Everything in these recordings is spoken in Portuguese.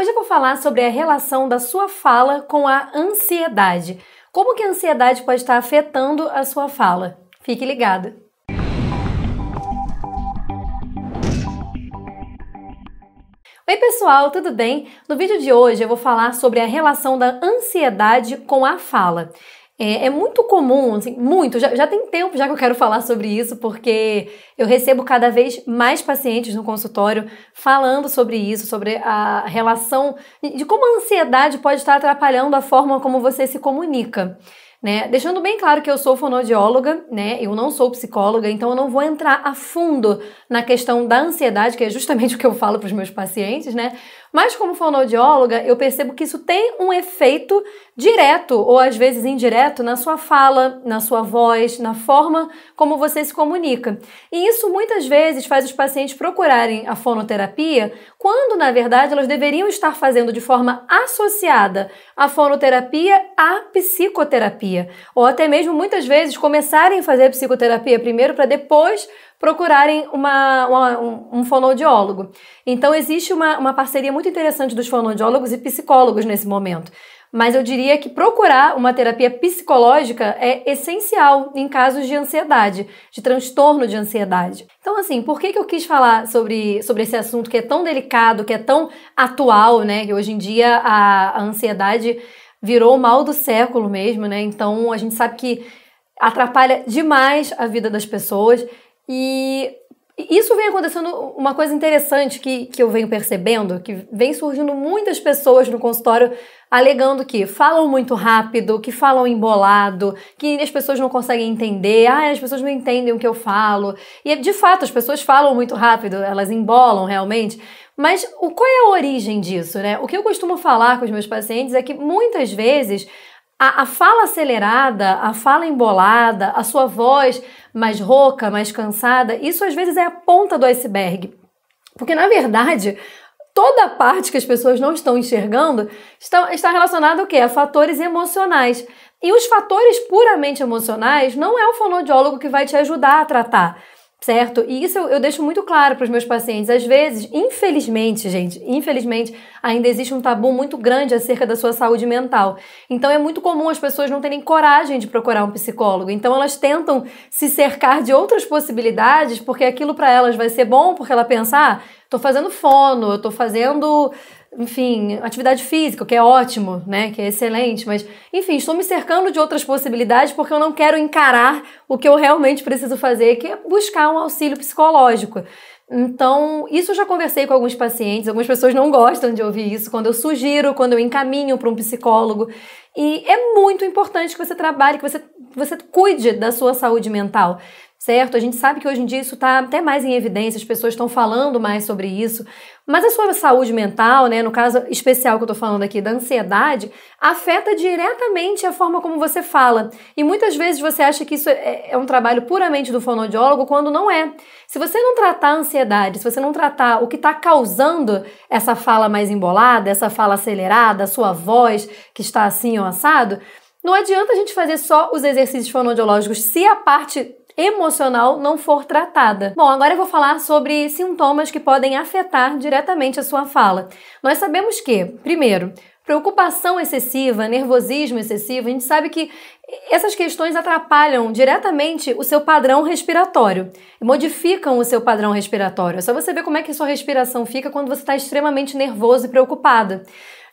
Hoje eu vou falar sobre a relação da sua fala com a ansiedade. Como que a ansiedade pode estar afetando a sua fala? Fique ligado. Oi, pessoal, tudo bem? No vídeo de hoje eu vou falar sobre a relação da ansiedade com a fala. É, é, muito comum, assim, muito, já, já tem tempo já que eu quero falar sobre isso, porque eu recebo cada vez mais pacientes no consultório falando sobre isso, sobre a relação, de como a ansiedade pode estar atrapalhando a forma como você se comunica. Né? Deixando bem claro que eu sou fonoaudióloga, né? Eu não sou psicóloga, então eu não vou entrar a fundo na questão da ansiedade, que é justamente o que eu falo para os meus pacientes, né? Mas como fonoaudióloga, eu percebo que isso tem um efeito direto ou às vezes indireto na sua fala, na sua voz, na forma como você se comunica. E isso muitas vezes faz os pacientes procurarem a fonoterapia, quando na verdade elas deveriam estar fazendo de forma associada a fonoterapia à psicoterapia, ou até mesmo muitas vezes começarem a fazer psicoterapia primeiro para depois procurarem uma, uma, um, um fonoaudiólogo. Então, existe uma, uma parceria muito interessante dos fonoaudiólogos e psicólogos nesse momento. Mas eu diria que procurar uma terapia psicológica é essencial em casos de ansiedade, de transtorno de ansiedade. Então, assim, por que, que eu quis falar sobre, sobre esse assunto que é tão delicado, que é tão atual, né? Que hoje em dia a, a ansiedade virou o mal do século mesmo, né? Então, a gente sabe que atrapalha demais a vida das pessoas e isso vem acontecendo uma coisa interessante que, que eu venho percebendo, que vem surgindo muitas pessoas no consultório alegando que falam muito rápido, que falam embolado, que as pessoas não conseguem entender, ah, as pessoas não entendem o que eu falo. E de fato, as pessoas falam muito rápido, elas embolam realmente. Mas o, qual é a origem disso, né? O que eu costumo falar com os meus pacientes é que muitas vezes a, a, fala acelerada, a fala embolada, a sua voz mais rouca, mais cansada, isso às vezes é a ponta do iceberg. Porque na verdade, toda a parte que as pessoas não estão enxergando está, está relacionada A fatores emocionais. E os fatores puramente emocionais não é o fonoaudiólogo que vai te ajudar a tratar certo? E isso eu, eu deixo muito claro para os meus pacientes. Às vezes, infelizmente, gente, infelizmente, ainda existe um tabu muito grande acerca da sua saúde mental. Então é muito comum as pessoas não terem coragem de procurar um psicólogo. Então elas tentam se cercar de outras possibilidades, porque aquilo para elas vai ser bom, porque ela pensa, ah, estou fazendo fono, eu estou fazendo enfim, atividade física, que é ótimo, né? Que é excelente, mas enfim, estou me cercando de outras possibilidades porque eu não quero encarar o que eu realmente preciso fazer, que é buscar um auxílio psicológico. Então, isso eu já conversei com alguns pacientes. Algumas pessoas não gostam de ouvir isso quando eu sugiro, quando eu encaminho para um psicólogo. E é muito importante que você trabalhe, que você, você cuide da sua saúde mental, certo? A gente sabe que hoje em dia isso está até mais em evidência, as pessoas estão falando mais sobre isso. Mas a sua saúde mental, né, no caso especial que eu estou falando aqui, da ansiedade, afeta diretamente a forma como você fala. E muitas vezes você acha que isso é, é um trabalho puramente do fonoaudiólogo, quando não é. Se você não tratar a ansiedade, ansiedade, se você não tratar o que está causando essa fala mais embolada, essa fala acelerada, a sua voz que está assim ou assado, não adianta a gente fazer só os exercícios fonodiológicos se a parte emocional não for tratada. Bom, agora eu vou falar sobre sintomas que podem afetar diretamente a sua fala. Nós sabemos que, primeiro, preocupação excessiva, nervosismo excessivo, a gente sabe que essas questões atrapalham diretamente o seu padrão respiratório, modificam o seu padrão respiratório. É só você ver como é que sua respiração fica quando você está extremamente nervoso e preocupado.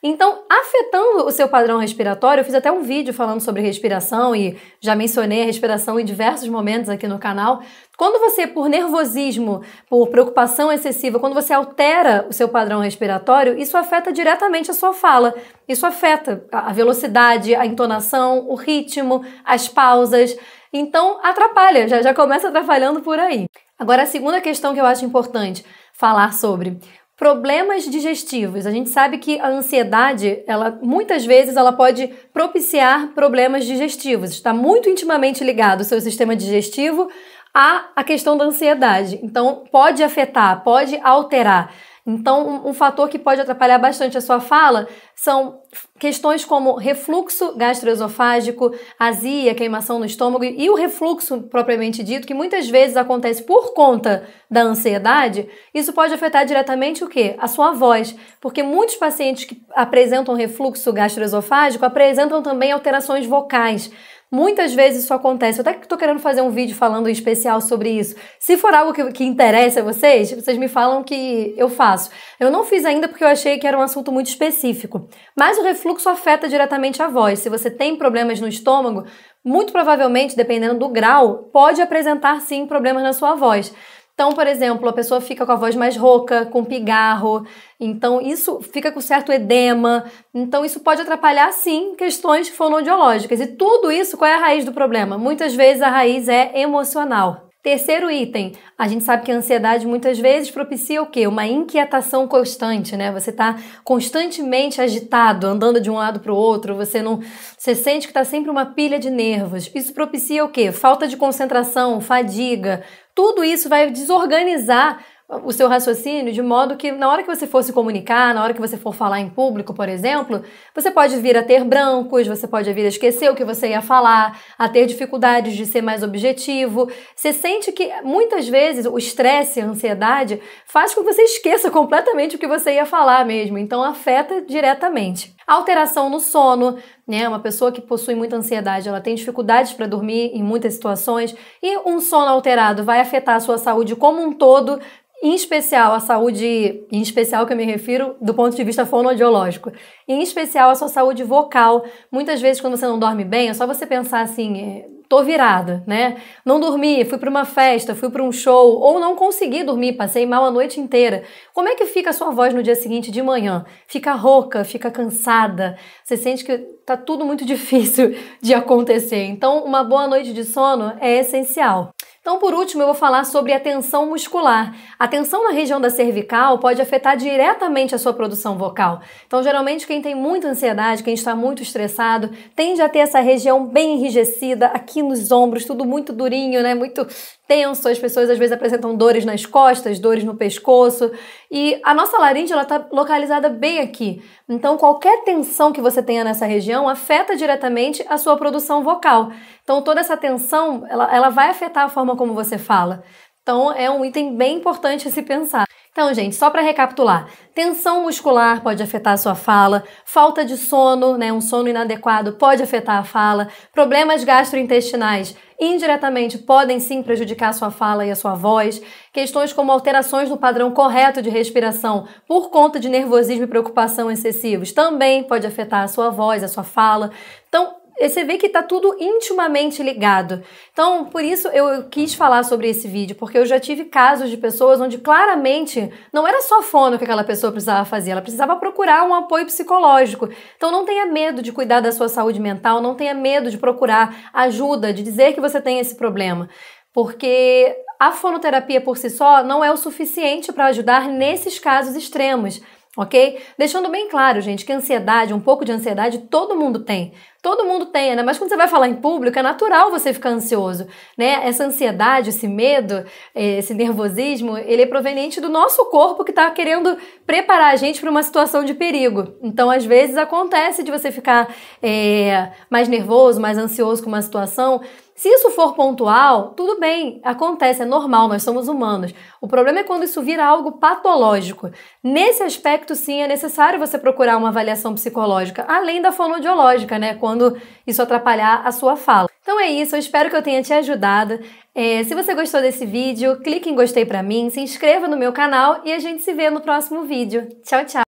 Então, afetando o seu padrão respiratório, eu fiz até um vídeo falando sobre respiração e já mencionei a respiração em diversos momentos aqui no canal. Quando você, por nervosismo, por preocupação excessiva, quando você altera o seu padrão respiratório, isso afeta diretamente a sua fala. Isso afeta a velocidade, a entonação, o ritmo, as pausas. Então, atrapalha, já, já começa atrapalhando por aí. Agora, a segunda questão que eu acho importante falar sobre. Problemas digestivos. A gente sabe que a ansiedade, ela muitas vezes ela pode propiciar problemas digestivos. Está muito intimamente ligado o seu sistema digestivo à a questão da ansiedade. Então pode afetar, pode alterar. Então, um, um, fator que pode atrapalhar bastante a sua fala são questões como refluxo gastroesofágico, azia, queimação no estômago e o refluxo propriamente dito, que muitas vezes acontece por conta da ansiedade. Isso pode afetar diretamente o quê? A sua voz, porque muitos pacientes que apresentam refluxo gastroesofágico apresentam também alterações vocais. Muitas vezes isso acontece. Eu até estou querendo fazer um vídeo falando em especial sobre isso. Se for algo que, que interessa a vocês, vocês me falam que eu faço. Eu não fiz ainda porque eu achei que era um assunto muito específico. Mas o refluxo afeta diretamente a voz. Se você tem problemas no estômago, muito provavelmente, dependendo do grau, pode apresentar sim problemas na sua voz. Então, por exemplo, a pessoa fica com a voz mais rouca, com pigarro, então isso fica com certo edema. Então, isso pode atrapalhar, sim, questões fonoaudiológicas. E tudo isso, qual é a raiz do problema? Muitas vezes a raiz é emocional. Terceiro item, a gente sabe que a ansiedade muitas vezes propicia o quê? Uma inquietação constante, né? Você está constantemente agitado, andando de um lado para o outro, você não você sente que está sempre uma pilha de nervos. Isso propicia o quê? Falta de concentração, fadiga, tudo isso vai desorganizar o seu raciocínio de modo que na hora que você for se comunicar, na hora que você for falar em público, por exemplo, você pode vir a ter brancos, você pode vir a esquecer o que você ia falar, a ter dificuldades de ser mais objetivo. Você sente que muitas vezes o estresse, a ansiedade faz com que você esqueça completamente o que você ia falar mesmo, então afeta diretamente. Alteração no sono, né? Uma pessoa que possui muita ansiedade, ela tem dificuldades para dormir em muitas situações e um sono alterado vai afetar a sua saúde como um todo, em especial a saúde, em especial que eu me refiro do ponto de vista fonoaudiológico, em especial a sua saúde vocal. Muitas vezes quando você não dorme bem, é só você pensar assim, tô virada, né? Não dormi, fui para uma festa, fui para um show ou não consegui dormir, passei mal a noite inteira. Como é que fica a sua voz no dia seguinte de manhã? Fica rouca, fica cansada, você sente que tá tudo muito difícil de acontecer. Então, uma boa noite de sono é essencial. Então, por último, eu vou falar sobre a tensão muscular. A tensão na região da cervical pode afetar diretamente a sua produção vocal. Então, geralmente, quem tem muita ansiedade, quem está muito estressado, tende a ter essa região bem enrijecida, aqui nos ombros, tudo muito durinho, né? Muito tenso, as pessoas às vezes apresentam dores nas costas, dores no pescoço, e a nossa laringe ela está localizada bem aqui. Então, qualquer tensão que você tenha nessa região afeta diretamente a sua produção vocal. Então, toda essa tensão ela, ela vai afetar a forma como você fala. Então, é um item bem importante a se pensar. Então, gente, só para recapitular, tensão muscular pode afetar a sua fala, falta de sono, né, um sono inadequado pode afetar a fala, problemas gastrointestinais indiretamente podem sim prejudicar sua fala e a sua voz, questões como alterações no padrão correto de respiração por conta de nervosismo e preocupação excessivos também pode afetar a sua voz, a sua fala. Então, e você vê que está tudo intimamente ligado. Então, por isso eu quis falar sobre esse vídeo, porque eu já tive casos de pessoas onde claramente não era só fono que aquela pessoa precisava fazer, ela precisava procurar um apoio psicológico. Então, não tenha medo de cuidar da sua saúde mental, não tenha medo de procurar ajuda, de dizer que você tem esse problema. Porque a fonoterapia por si só não é o suficiente para ajudar nesses casos extremos ok? Deixando bem claro, gente, que ansiedade, um pouco de ansiedade, todo mundo tem. Todo mundo tem, né? Mas quando você vai falar em público, é natural você ficar ansioso, né? Essa ansiedade, esse medo, eh, esse nervosismo, ele é proveniente do nosso corpo que está querendo preparar a gente para uma situação de perigo. Então, às vezes acontece de você ficar é, mais nervoso, mais ansioso com uma situação se isso for pontual, tudo bem, acontece, é normal, nós somos humanos. O problema é quando isso vira algo patológico. Nesse aspecto, sim, é necessário você procurar uma avaliação psicológica, além da fonoaudiológica, né? Quando isso atrapalhar a sua fala. Então é isso, eu espero que eu tenha te ajudado. É, se você gostou desse vídeo, clique em gostei pra mim, se inscreva no meu canal e a gente se vê no próximo vídeo. Tchau, tchau!